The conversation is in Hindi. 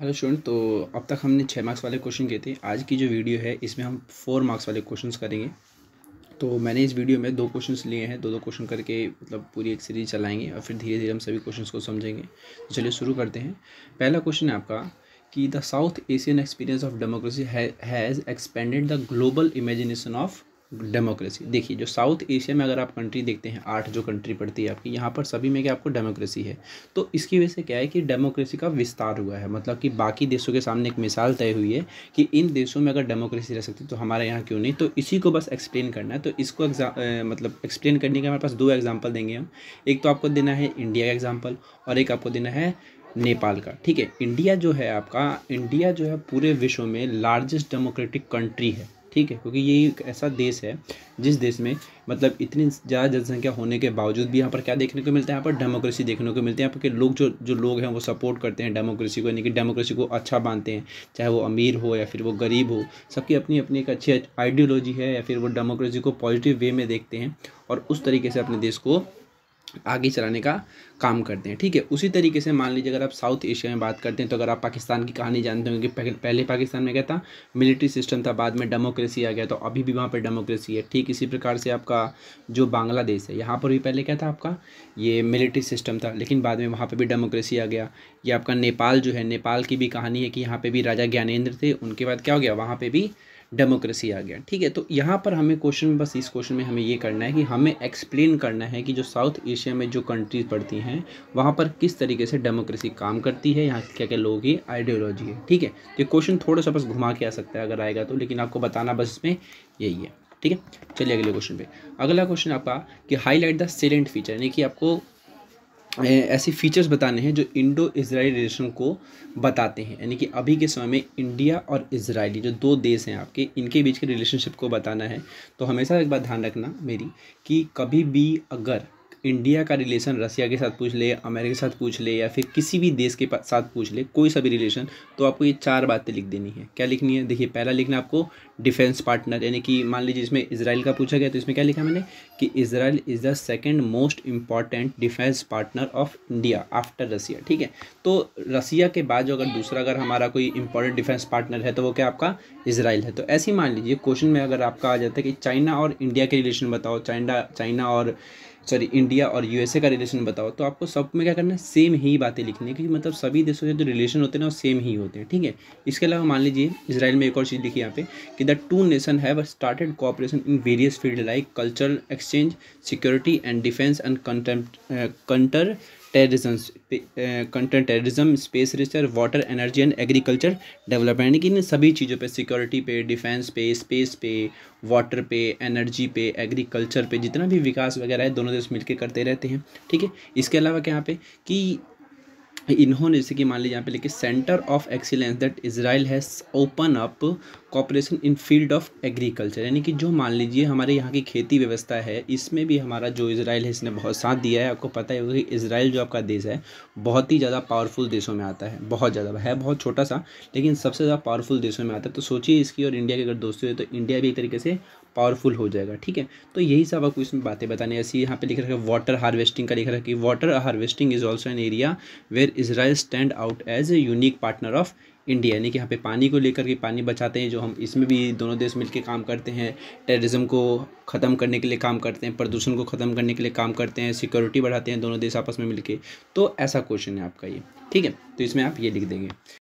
हेलो स्टूडेंट तो अब तक हमने छः मार्क्स वाले क्वेश्चन किए थे आज की जो वीडियो है इसमें हम फोर मार्क्स वाले क्वेश्चंस करेंगे तो मैंने इस वीडियो में दो क्वेश्चंस लिए हैं दो दो क्वेश्चन करके मतलब पूरी एक सीरीज चलाएंगे और फिर धीरे धीरे हम सभी क्वेश्चंस को समझेंगे तो चलिए शुरू करते हैं पहला क्वेश्चन है आपका कि the South Asian experience of democracy has expanded the global imagination of democracy देखिए जो साउथ एशिया में अगर आप कंट्री देखते हैं आठ जो कंट्री पड़ती है आपकी यहाँ पर सभी में क्या आपको डेमोक्रेसी है तो इसकी वजह से क्या है कि डेमोक्रेसी का विस्तार हुआ है मतलब कि बाकी देशों के सामने एक मिसाल तय हुई है कि इन देशों में अगर डेमोक्रेसी रह सकती है तो हमारे यहाँ क्यों नहीं तो इसी को बस एक्सप्लेन करना है तो इसको एग्जाम मतलब एक्सप्लेन करने के हमारे पास दो एग्जाम्पल देंगे हम एक तो आपको देना है इंडिया का एग्जाम्पल और एक आपको देना है नेपाल का ठीक है इंडिया जो है आपका इंडिया जो है पूरे विश्व में लार्जेस्ट डेमोक्रेटिक कंट्री है ठीक है क्योंकि ये एक ऐसा देश है जिस देश में मतलब इतनी ज़्यादा जनसंख्या होने के बावजूद भी यहाँ पर क्या देखने को मिलता है यहाँ पर डेमोक्रेसी देखने को मिलती है यहाँ पर के लोग जो जो लोग हैं वो सपोर्ट करते हैं डेमोक्रेसी को यानी कि डेमोक्रेसी को अच्छा मानते हैं चाहे वो अमीर हो या फिर वो गरीब हो सबकी अपनी अपनी एक अच्छी आइडियोलॉजी है या फिर वो डेमोक्रेसी को पॉजिटिव वे में देखते हैं और उस तरीके से अपने देश को आगे चलाने का काम करते हैं ठीक है उसी तरीके से मान लीजिए अगर आप साउथ एशिया में बात करते हैं तो अगर आप पाकिस्तान की कहानी जानते होंगे कि पहले पाकिस्तान में क्या था मिलिट्री सिस्टम था बाद में डेमोक्रेसी आ गया तो अभी भी वहाँ पर डेमोक्रेसी है ठीक इसी प्रकार से आपका जो बांग्लादेश है यहाँ पर भी पहले क्या था आपका ये मिलिट्री सिस्टम था लेकिन बाद में वहाँ पर भी डेमोक्रेसी आ गया या आपका नेपाल जो है नेपाल की भी कहानी है कि यहाँ पर भी राजा ज्ञानेन्द्र थे उनके बाद क्या हो गया वहाँ पर भी डेमोक्रेसी आ गया ठीक है तो यहाँ पर हमें क्वेश्चन में बस इस क्वेश्चन में हमें ये करना है कि हमें एक्सप्लेन करना है कि जो साउथ एशिया में जो कंट्रीज पड़ती हैं वहाँ पर किस तरीके से डेमोक्रेसी काम करती है यहाँ क्या क्या लोग की आइडियोलॉजी है ठीक है तो क्वेश्चन थोड़ा सा बस घुमा के आ सकता है अगर आएगा तो लेकिन आपको बताना बस इसमें यही है ठीक है चलिए अगले क्वेश्चन पे अगला क्वेश्चन आपका कि हाईलाइट द सेलेंट फीचर यानी कि आपको ऐसे फीचर्स बताने हैं जो इंडो इसराइली रिलेशन को बताते हैं यानी कि अभी के समय में इंडिया और इसराइली जो दो देश हैं आपके इनके बीच के रिलेशनशिप को बताना है तो हमेशा एक बात ध्यान रखना मेरी कि कभी भी अगर इंडिया का रिलेशन रसिया के साथ पूछ ले अमेरिका के साथ पूछ ले या फिर किसी भी देश के साथ पूछ ले कोई सा भी रिलेशन तो आपको ये चार बातें लिख देनी है क्या लिखनी है देखिए पहला लिखना आपको डिफेंस पार्टनर यानी कि मान लीजिए इसमें इसराइल का पूछा गया तो इसमें क्या लिखा मैंने कि Israel is the second most important defence partner of India after Russia ठीक है तो रसिया के बाद जो अगर दूसरा अगर हमारा कोई इंपॉर्टेंट डिफेंस पार्टनर है तो वो क्या आपका इसराइल है तो ऐसे ही मान लीजिए क्वेश्चन में अगर आपका आ जाता है कि चाइना और इंडिया के रिलेशन बताओ चाइना चाइना और सॉरी इंडिया और यूएसए का रिलेशन बताओ तो आपको सब में क्या करना है सेम ही बातें लिखनी है क्योंकि मतलब सभी देशों के जो रिलेशन होते हैं ना वो सेम ही होते हैं ठीक है इसके अलावा मान लीजिए इसराइल में एक और चीज़ लिखी यहाँ पे कि the two nation have started cooperation in various field like cultural ex exchange security and defence and counter terrorism content terrorism space research water energy and agriculture development यानी कि इन सभी चीज़ों पे सिक्योरिटी पे डिफेंस पे स्पेस पे वाटर पे एनर्जी पे एग्रीकल्चर पे जितना भी विकास वगैरह है दोनों देश मिलकर करते रहते हैं ठीक है इसके अलावा क्या यहाँ पे कि इन्होंने जैसे कि मान लीजिए यहाँ पे लिखे centre of excellence that Israel has open up cooperation in field of agriculture यानी कि जो मान लीजिए हमारे यहाँ की खेती व्यवस्था है इसमें भी हमारा जो इसराइल है इसने बहुत साथ दिया है आपको पता है कि इसराइल जो आपका देश है बहुत ही ज़्यादा पावरफुल देशों में आता है बहुत ज़्यादा है बहुत छोटा सा लेकिन सबसे ज़्यादा पावरफुल देशों में आता है तो सोचिए इसकी और इंडिया की अगर दोस्ती है तो इंडिया भी एक तरीके से पावरफुल हो जाएगा ठीक है तो यही सब आपको इसमें बातें बताने ऐसी यहाँ पे लिख रखा है वाटर हार्वेस्टिंग का लिख रखा है कि water harvesting is also an area where Israel stand out as a unique partner of India यानी कि यहाँ पे पानी को लेकर के पानी बचाते हैं जो हम इसमें भी दोनों देश मिलकर काम करते हैं टेररिज्म को ख़त्म करने के लिए काम करते हैं प्रदूषण को ख़त्म करने के लिए काम करते हैं सिक्योरिटी बढ़ाते हैं दोनों देश आपस में मिलकर तो ऐसा क्वेश्चन है आपका ये ठीक है तो इसमें आप ये लिख देंगे